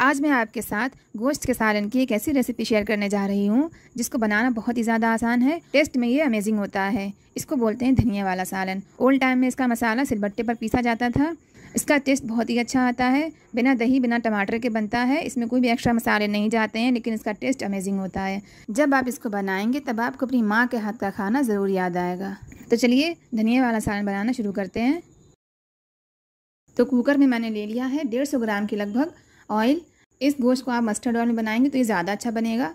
आज मैं आपके साथ गोश्त के सालन की एक ऐसी रेसिपी शेयर करने जा रही हूँ जिसको बनाना बहुत ही ज़्यादा आसान है टेस्ट में ये अमेजिंग होता है इसको बोलते हैं धनिया वाला सालन ओल्ड टाइम में इसका मसाला सिलबट्टे पर पीसा जाता था इसका टेस्ट बहुत ही अच्छा आता है बिना दही बिना टमाटर के बनता है इसमें कोई भी एक्स्ट्रा मसाले नहीं जाते हैं लेकिन इसका टेस्ट अमेजिंग होता है जब आप इसको बनाएंगे तब आपको अपनी माँ के हाथ का खाना ज़रूर याद आएगा तो चलिए धनिया वाला सालन बनाना शुरू करते हैं तो कुकर में मैंने ले लिया है डेढ़ सौ ग्राम के लगभग ऑयल इस गोश्त को आप मस्टर्ड ऑयल में बनाएंगे तो ये ज़्यादा अच्छा बनेगा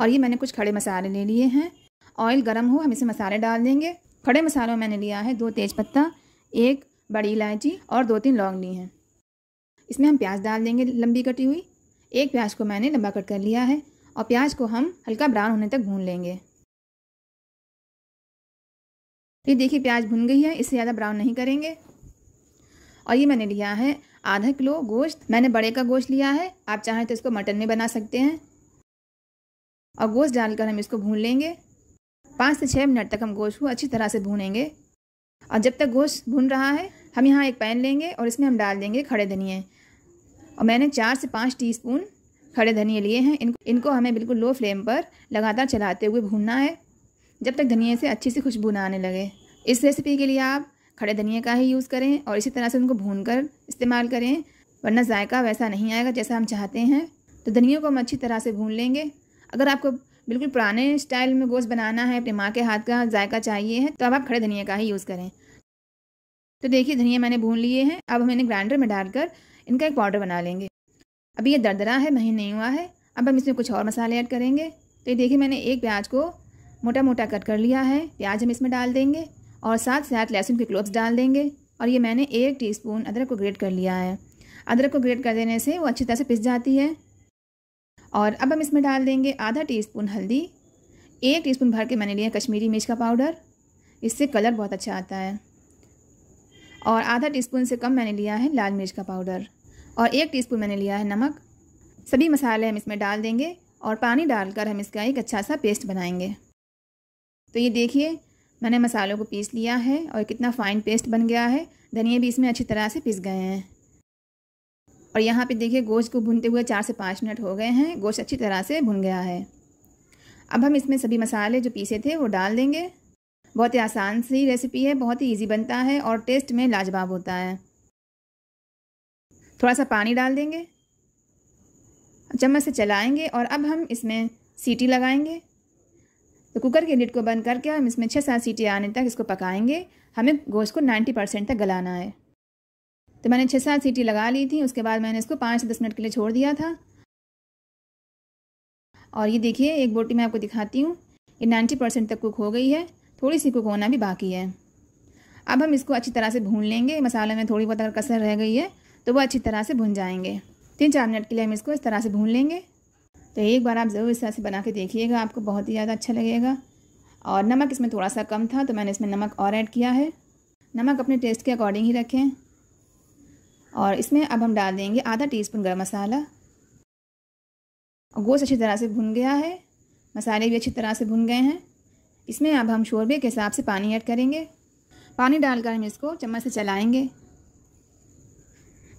और ये मैंने कुछ खड़े मसाले ले लिए हैं ऑयल गर्म हो हम इसे मसाले डाल देंगे खड़े मसालों में मैंने लिया है दो तेज़ पत्ता एक बड़ी इलायची और दो तीन लौंग ली हैं इसमें हम प्याज डाल देंगे लंबी कटी हुई एक प्याज को मैंने लंबा कट कर लिया है और प्याज को हम हल्का ब्राउन होने तक भून लेंगे ये देखिए प्याज भुन गई है इससे ज़्यादा ब्राउन नहीं करेंगे और ये मैंने लिया है आधा किलो गोश्त मैंने बड़े का गोश्त लिया है आप चाहें तो इसको मटन में बना सकते हैं और गोश्त डालकर हम इसको भून लेंगे पाँच से छः मिनट तक हम गोश्त को अच्छी तरह से भूनेंगे और जब तक गोश्त भून रहा है हम यहाँ एक पैन लेंगे और इसमें हम डाल देंगे खड़े धनिए और मैंने चार से पाँच टी खड़े धनिए लिए हैं इनको इनको हमें बिल्कुल लो फ्लेम पर लगातार चलाते हुए भूनना है जब तक धनिए से अच्छी सी खुशबू आने लगे इस रेसिपी के लिए आप खड़े धनिया का ही यूज़ करें और इसी तरह से उनको भून कर इस्तेमाल करें वरना जायका वैसा नहीं आएगा जैसा हम चाहते हैं तो धनिया को हम अच्छी तरह से भून लेंगे अगर आपको बिल्कुल पुराने स्टाइल में गोश्त बनाना है अपनी माँ के हाथ का जायका चाहिए है तो अब आप खड़े धनिया का ही यूज़ करें तो देखिए धनिया मैंने भून लिए हैं अब हम इन्हें ग्राइंडर में डालकर इनका एक पाउडर बना लेंगे अभी ये दरदरा है महीन नहीं हुआ है अब हम इसमें कुछ और मसाले ऐड करेंगे तो ये देखिए मैंने एक प्याज को मोटा मोटा कट कर लिया है प्याज हम इसमें डाल देंगे और साथ साथ लहसुन के क्लोथ्स डाल देंगे और ये मैंने एक टीस्पून अदरक को ग्रेट कर लिया है अदरक को ग्रेट कर देने से वो अच्छी तरह से पिस जाती है और अब हम इसमें डाल देंगे आधा टीस्पून हल्दी एक टीस्पून भर के मैंने लिया कश्मीरी मिर्च का पाउडर इससे कलर बहुत अच्छा आता है और आधा टीस्पून से कम मैंने लिया है लाल मिर्च का पाउडर और एक टीस्पून मैंने लिया है नमक सभी मसाले हम इसमें डाल देंगे और पानी डालकर हम इसका एक अच्छा सा पेस्ट बनाएंगे तो ये देखिए मैंने मसालों को पीस लिया है और कितना फ़ाइन पेस्ट बन गया है धनिया भी इसमें अच्छी तरह से पिस गए हैं और यहाँ पे देखिए गोश्त को भूनते हुए चार से पाँच मिनट हो गए हैं गोश्त अच्छी तरह से भुन गया है अब हम इसमें सभी मसाले जो पीसे थे वो डाल देंगे बहुत ही आसान सी रेसिपी है बहुत ही ईजी बनता है और टेस्ट में लाजवाब होता है थोड़ा सा पानी डाल देंगे चम्मच से चलाएंगे और अब हम इसमें सीटी लगाएंगे तो कुकर के लिड को बंद करके हम इसमें छः सात सीटी आने तक इसको पकाएंगे हमें गोश्त को 90 परसेंट तक गलाना है तो मैंने छः सात सीटी लगा ली थी उसके बाद मैंने इसको पाँच से दस मिनट के लिए छोड़ दिया था और ये देखिए एक बोटी मैं आपको दिखाती हूँ ये नाइन्टी परसेंट तक कुक हो गई है थोड़ी सी कुक होना भी बाकी है अब हम इसको अच्छी तरह से भून लेंगे मसाले में थोड़ी बहुत अगर कसर रह गई है तो वो अच्छी तरह से भुन जाएंगे तीन चार मिनट के लिए हम इसको इस तरह से भून लेंगे तो एक बार आप ज़रूर इस तरह से बना के देखिएगा आपको बहुत ही ज़्यादा अच्छा लगेगा और नमक इसमें थोड़ा सा कम था तो मैंने इसमें नमक और ऐड किया है नमक अपने टेस्ट के अकॉर्डिंग ही रखें और इसमें अब हम डाल देंगे आधा स्पून गर्म मसाला गोश्त अच्छी तरह से भुन गया है मसाले भी अच्छी तरह से भुन गए हैं इसमें अब हम शोरबे के हिसाब से पानी ऐड करेंगे पानी डालकर हम इसको चम्मच से चलाएंगे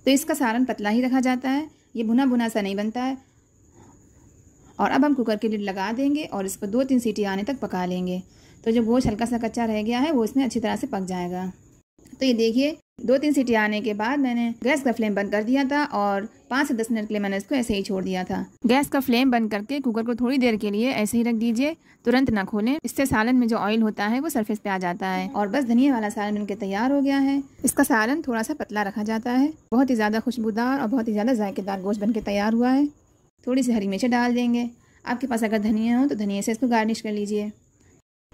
तो इसका सारण पतला ही रखा जाता है ये भुना भुना सा नहीं बनता है और अब हम कुकर के लिड लगा देंगे और इस पर दो तीन सीटी आने तक पका लेंगे तो जो गोश्त हल्का सा कच्चा रह गया है वो इसमें अच्छी तरह से पक जाएगा तो ये देखिए दो तीन सीटी आने के बाद मैंने गैस का फ्लेम बंद कर दिया था और पाँच से दस मिनट के लिए मैंने इसको ऐसे ही छोड़ दिया था गैस का फ्लेम बंद करके कुकर को थोड़ी देर के लिए ऐसे ही रख दीजिए तुरंत ना खोलें इससे सालन में जो ऑयल होता है वो सरफेस पे आ जाता है और बस धनिया वाला सालन उनके तैयार हो गया है इसका सालन थोड़ा सा पतला रखा जाता है बहुत ही ज़्यादा खुशबूदार और बहुत ही ज़्यादा जायकेदार गोश्त बन तैयार हुआ है थोड़ी सी हरी मिर्चें डाल देंगे आपके पास अगर धनिया हो तो धनिया से इसको गार्निश कर लीजिए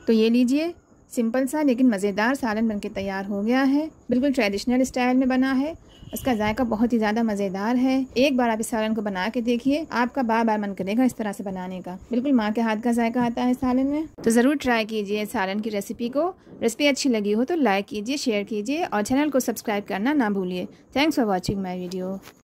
तो ये लीजिए सिंपल सा लेकिन मज़ेदार सालन बनके तैयार हो गया है बिल्कुल ट्रेडिशनल स्टाइल में बना है उसका जायका बहुत ही ज़्यादा मज़ेदार है एक बार आप इस सालन को बना के देखिए आपका बार बार मन करेगा इस तरह से बनाने का बिल्कुल माँ के हाथ का जायका आता है सालन में तो ज़रूर ट्राई कीजिए सालन की रेसिपी को रेसिपी अच्छी लगी हो तो लाइक कीजिए शेयर कीजिए और चैनल को सब्सक्राइब करना ना भूलिए thanks for watching my video